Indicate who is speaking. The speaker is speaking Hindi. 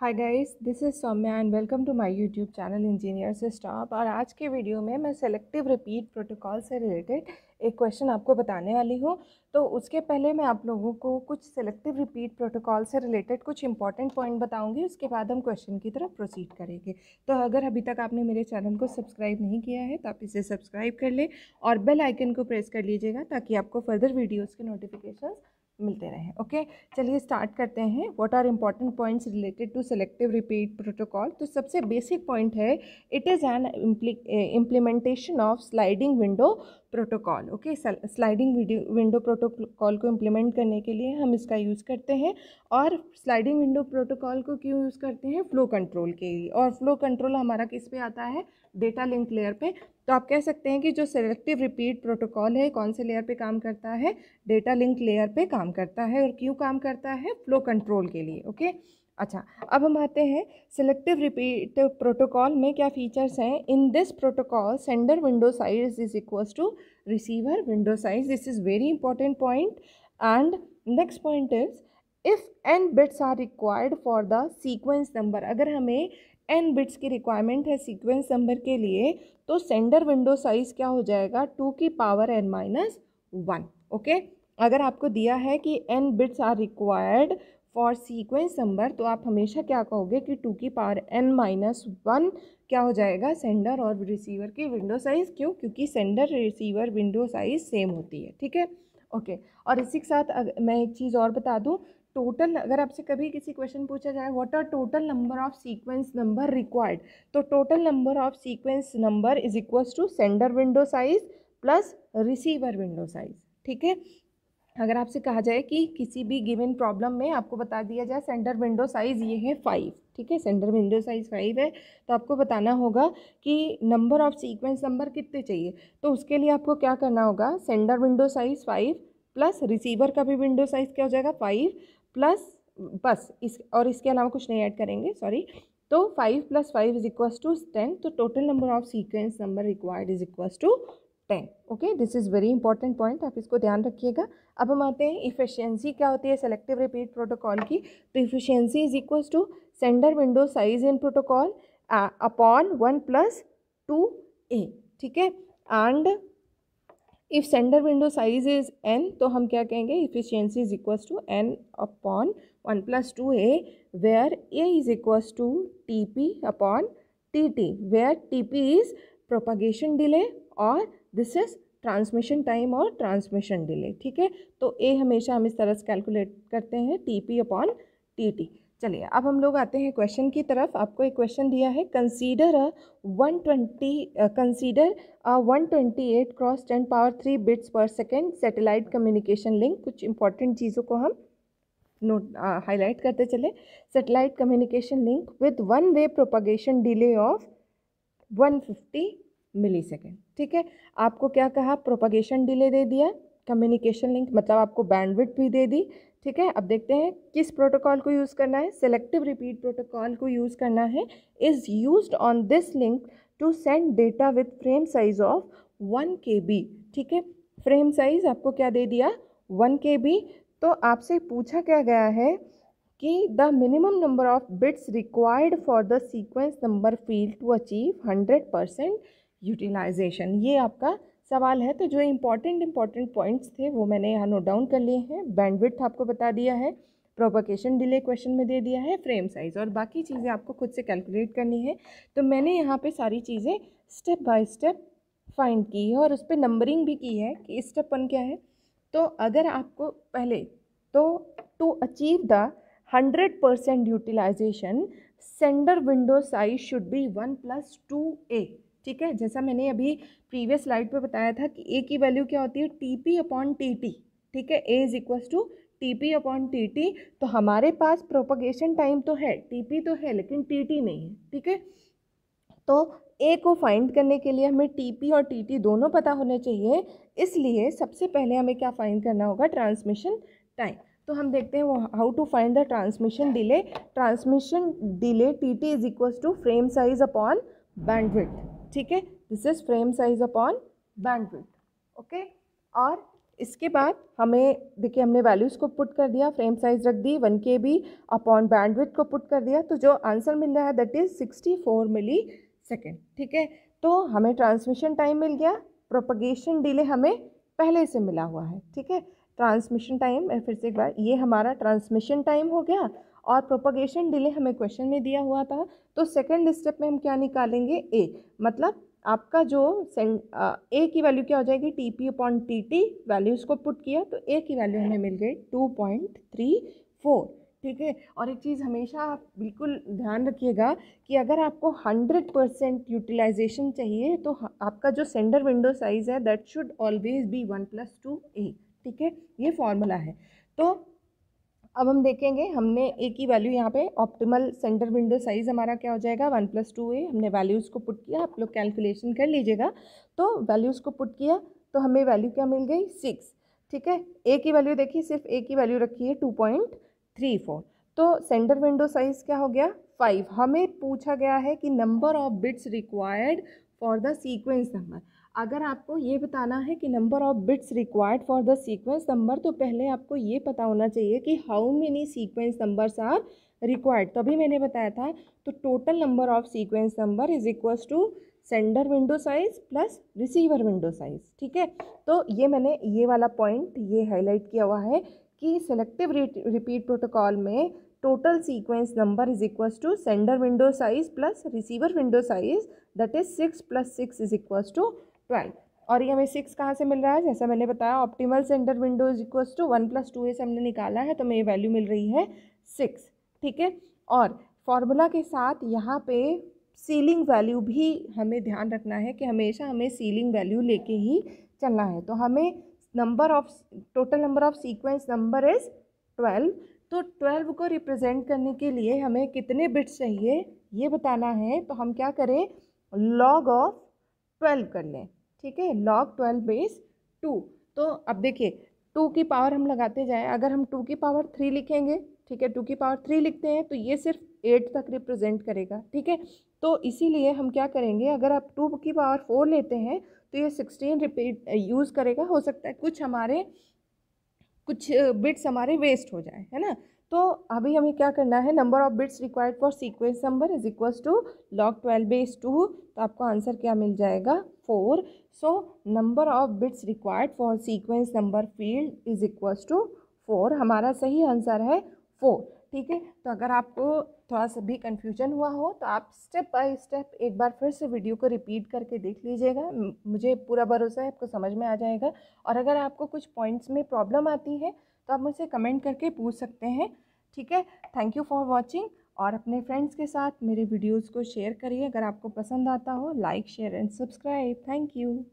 Speaker 1: hi guys this is Saumya and welcome to my YouTube channel engineer से स्टॉप और आज के वीडियो में मैं सेलेक्टिव रिपीट प्रोटोकॉल से रिलेटेड एक क्वेश्चन आपको बताने वाली हूँ तो उसके पहले मैं आप लोगों को कुछ सेलेक्टिव रिपीट प्रोटोकॉल से रिलेटेड कुछ इंपॉर्टेंट पॉइंट बताऊँगी उसके बाद हम क्वेश्चन की तरफ प्रोसीड करेंगे तो अगर अभी तक आपने मेरे चैनल को सब्सक्राइब नहीं किया है तो आप इसे सब्सक्राइब कर लें और बेल आइकन को प्रेस कर लीजिएगा ताकि आपको फर्दर वीडियोज़ के नोटिफिकेशन मिलते रहें ओके चलिए स्टार्ट करते हैं what are important points related to selective repeat protocol तो सबसे बेसिक पॉइंट है it is an implementation of sliding window protocol okay sliding window protocol को इम्प्लीमेंट करने के लिए हम इसका यूज़ करते हैं और स्लाइडिंग विंडो प्रोटोकॉल को क्यों यूज़ करते हैं फ़्लो कंट्रोल के लिए और फ़्लो कंट्रोल हमारा किस पे आता है डेटा लिंक लेयर पे तो आप कह सकते हैं कि जो सेलेक्टिव रिपीट प्रोटोकॉल है कौन से लेयर पे काम करता है डेटा लिंक लेयर पे काम करता है और क्यों काम करता है फ्लो कंट्रोल के लिए ओके अच्छा अब हम आते हैं सिलेक्टिव रिपीट प्रोटोकॉल में क्या फीचर्स हैं in this protocol sender window size is equals to receiver window size this is very important point and next point is if N bits are required for the sequence number अगर हमें एन बिट्स की रिक्वायरमेंट है सीक्वेंस नंबर के लिए तो सेंडर विंडो साइज़ क्या हो जाएगा टू की power N minus one okay अगर आपको दिया है कि N bits are required for sequence number तो आप हमेशा क्या कहोगे कि टू की पावर एन माइनस वन क्या हो जाएगा सेंडर और रिसीवर की विंडो साइज़ क्यों क्योंकि sender receiver window size same होती है ठीक है ओके और इसी के साथ अग, मैं एक चीज़ और बता दूँ टोटल अगर आपसे कभी किसी क्वेश्चन पूछा जाए what are total number of sequence number required तो total number of sequence number is equals to sender window size plus receiver window size ठीक है अगर आपसे कहा जाए कि किसी भी गिवन प्रॉब्लम में आपको बता दिया जाए सेंटर विंडो साइज़ ये है फाइव ठीक है सेंटर विंडो साइज़ फाइव है तो आपको बताना होगा कि नंबर ऑफ सीक्वेंस नंबर कितने चाहिए तो उसके लिए आपको क्या करना होगा sender window size five plus receiver का भी विंडो साइज़ क्या हो जाएगा फाइव प्लस बस इस और इसके अलावा कुछ नहीं ऐड करेंगे सॉरी तो five plus five is equals to ten तो total number of sequence number required is equals to ten okay this is very important point आप इसको ध्यान रखिएगा अब हम आते हैं इफिशियंसी क्या होती है सेलेक्टिव रिपीट प्रोटोकॉल की तो efficiency is equals to sender window size in protocol upon one plus two A ठीक है and if sender window size is N तो हम क्या कहेंगे efficiency is equals to N upon one plus two A where A is equals to T P upon T T where T P is propagation delay और दिस इज़ ट्रांसमिशन टाइम और ट्रांसमिशन डिले ठीक है तो ए हमेशा हम इस तरह से कैलकुलेट करते हैं T P upon T T चलिए अब हम लोग आते हैं क्वेश्चन की तरफ आपको एक क्वेश्चन दिया है consider a one twenty consider a one twenty eight cross ten power three bits per second satellite communication link कुछ इंपॉर्टेंट चीज़ों को हम नोट हाईलाइट करते चले satellite communication link with one way propagation delay of one fifty milli second ठीक है आपको क्या कहा प्रोपगेशन डिले दे दिया कम्युनिकेशन लिंक मतलब आपको बैंडविड भी दे दी ठीक है अब देखते हैं किस प्रोटोकॉल को यूज़ करना है सेलेक्टिव रिपीट प्रोटोकॉल को यूज़ करना है is use on this link to send data with frame size of one K B ठीक है फ्रेम साइज आपको क्या दे दिया वन के बी तो आपसे पूछा क्या गया है कि the minimum number of bits required for the sequence number field to achieve hundred percent utilization ये आपका सवाल है तो जो इम्पॉर्टेंट इम्पॉर्टेंट पॉइंट्स थे वो मैंने यहाँ नोट डाउन कर लिए हैं बैंडविड्थ आपको बता दिया है प्रोपोकेशन डिले क्वेश्चन में दे दिया है फ्रेम साइज़ और बाकी चीज़ें आपको खुद से कैलकुलेट करनी है तो मैंने यहाँ पे सारी चीज़ें स्टेप बाय स्टेप फाइंड की है और उस पर नंबरिंग भी की है कि स्टेप वन क्या है तो अगर आपको पहले तो to achieve the hundred percent utilization sender window size should be one plus two A ठीक है जैसा मैंने अभी प्रीवियस स्लाइड पर बताया था कि ए की वैल्यू क्या होती है T P upon T T ठीक है A is equals to T P upon T T तो हमारे पास प्रोपोगेशन टाइम तो है टी पी तो है लेकिन टी टी नहीं है ठीक है तो ए को फाइंड करने के लिए हमें टी पी और टी टी दोनों पता होने चाहिए इसलिए सबसे पहले हमें क्या फाइंड करना होगा ट्रांसमिशन टाइम तो हम देखते हैं वो how to find the transmission delay transmission delay T T is equals to frame size upon bandwidth ठीक है this is frame size upon bandwidth okay और इसके बाद हमें देखिए हमने वैल्यूज़ को पुट कर दिया फ्रेम साइज रख दी one K B upon bandwidth को पुट कर दिया तो जो आंसर मिल रहा है that is sixty four milli second ठीक है तो हमें ट्रांसमिशन टाइम मिल गया प्रोपगेशन डिले हमें पहले से मिला हुआ है ठीक है ट्रांसमिशन टाइम फिर से एक बार ये हमारा ट्रांसमिशन टाइम हो गया और प्रोपोगेशन डिले हमें क्वेश्चन में दिया हुआ था तो सेकेंड स्टेप में हम क्या निकालेंगे ए मतलब आपका जो ए की वैल्यू क्या हो जाएगी T P upon T T values को पुट किया तो ए की वैल्यू हमें मिल गई टू पॉइंट थ्री फोर ठीक है और एक चीज़ हमेशा आप बिल्कुल ध्यान रखिएगा कि अगर आपको हंड्रेड परसेंट यूटिलाइजेशन चाहिए तो आपका जो सेंडर विंडो साइज़ है that should always be one plus two A ठीक है ये फॉर्मूला है तो अब हम देखेंगे हमने ए की वैल्यू यहाँ पे ऑप्टिमल सेंटर विंडो साइज़ हमारा क्या हो जाएगा वन प्लस टू ए हमने वैल्यूज़ को पुट किया आप लोग कैलकुलेशन कर लीजिएगा तो वैल्यूज़ को पुट किया तो हमें वैल्यू क्या मिल गई सिक्स ठीक है ए की वैल्यू देखिए सिर्फ ए की वैल्यू रखी है टू पॉइंट थ्री फोर तो सेंटर विंडो साइज़ क्या हो गया फाइव हमें पूछा गया है कि number of bits required for the sequence number अगर आपको ये बताना है कि number of bits required for the sequence number तो पहले आपको ये पता होना चाहिए कि how many sequence numbers are required तभी मैंने बताया था तो total number of sequence number is equals to sender window size plus receiver window size ठीक है तो ये मैंने ये वाला पॉइंट ये हाईलाइट किया हुआ है कि सेलेक्टिव रिपीट प्रोटोकॉल में total sequence number is equals to sender window size plus receiver window size that is six plus six is equals to twelve और ये हमें सिक्स कहाँ से मिल रहा है जैसा मैंने बताया optimal center window is equals to one plus two A से हमने निकाला है तो हमें ये वैल्यू मिल रही है सिक्स ठीक है और फॉर्मूला के साथ यहाँ पे सीलिंग वैल्यू भी हमें ध्यान रखना है कि हमेशा हमें सीलिंग वैल्यू लेके ही चलना है तो हमें number of total number of sequence number is twelve तो ट्वेल्व को रिप्रेजेंट करने के लिए हमें कितने बिट्स चाहिए ये बताना है तो हम क्या करें लॉग ऑफ ट्वेल्व कर लें ठीक है लॉग ट्वेल्व बेस टू तो अब देखिए टू की पावर हम लगाते जाएँ अगर हम टू की पावर थ्री लिखेंगे ठीक है टू की पावर थ्री लिखते हैं तो ये सिर्फ एट तक रिप्रेजेंट करेगा ठीक है तो इसीलिए हम क्या करेंगे अगर आप टू की पावर फोर लेते हैं तो ये सिक्सटीन रिपीट यूज़ करेगा हो सकता है कुछ हमारे कुछ बिट्स हमारे वेस्ट हो जाए है ना तो अभी हमें क्या करना है number of bits required for sequence number is equals to log twelve base two तो आपको आंसर क्या मिल जाएगा four so number of bits required for sequence number field is equals to four हमारा सही आंसर है फोर ठीक है तो अगर आपको थोड़ा सा भी कन्फ्यूजन हुआ हो तो आप स्टेप बाय स्टेप एक बार फिर से वीडियो को रिपीट करके देख लीजिएगा मुझे पूरा भरोसा है आपको समझ में आ जाएगा और अगर आपको कुछ पॉइंट्स में प्रॉब्लम आती है तो आप मुझसे कमेंट करके पूछ सकते हैं ठीक है थैंक यू फॉर वॉचिंग और अपने फ्रेंड्स के साथ मेरे वीडियोस को शेयर करिए अगर आपको पसंद आता हो like share and subscribe thank you